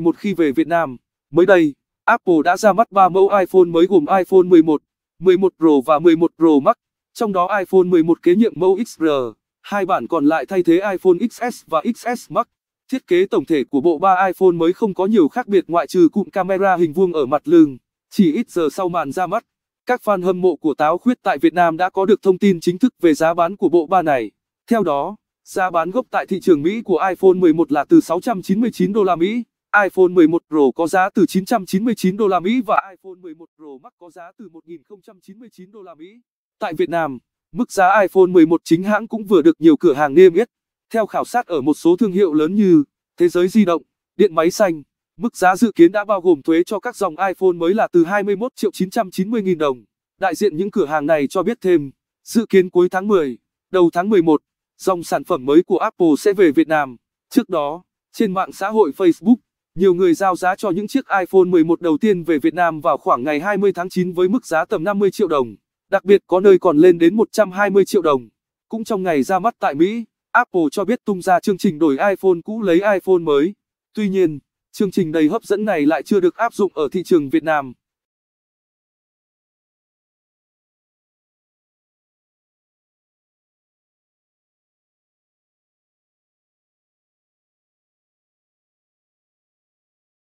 11 khi về Việt Nam. Mới đây, Apple đã ra mắt 3 mẫu iPhone mới gồm iPhone 11, 11 Pro và 11 Pro Max, trong đó iPhone 11 kế nhiệm mẫu XR, hai bản còn lại thay thế iPhone XS và XS Max. Thiết kế tổng thể của bộ ba iPhone mới không có nhiều khác biệt ngoại trừ cụm camera hình vuông ở mặt lưng. Chỉ ít giờ sau màn ra mắt, các fan hâm mộ của táo khuyết tại Việt Nam đã có được thông tin chính thức về giá bán của bộ ba này. Theo đó, giá bán gốc tại thị trường Mỹ của iPhone 11 là từ 699 đô la Mỹ iPhone 11 Pro có giá từ 999 đô la Mỹ và iPhone 11 Pro Max có giá từ 1099 đô la Mỹ. Tại Việt Nam, mức giá iPhone 11 chính hãng cũng vừa được nhiều cửa hàng niêm yết. Theo khảo sát ở một số thương hiệu lớn như Thế giới di động, Điện máy xanh, mức giá dự kiến đã bao gồm thuế cho các dòng iPhone mới là từ 21 triệu 990 nghìn đồng. Đại diện những cửa hàng này cho biết thêm, dự kiến cuối tháng 10, đầu tháng 11, dòng sản phẩm mới của Apple sẽ về Việt Nam. Trước đó, trên mạng xã hội Facebook, nhiều người giao giá cho những chiếc iPhone 11 đầu tiên về Việt Nam vào khoảng ngày 20 tháng 9 với mức giá tầm 50 triệu đồng, đặc biệt có nơi còn lên đến 120 triệu đồng. Cũng trong ngày ra mắt tại Mỹ, Apple cho biết tung ra chương trình đổi iPhone cũ lấy iPhone mới. Tuy nhiên, chương trình đầy hấp dẫn này lại chưa được áp dụng ở thị trường Việt Nam.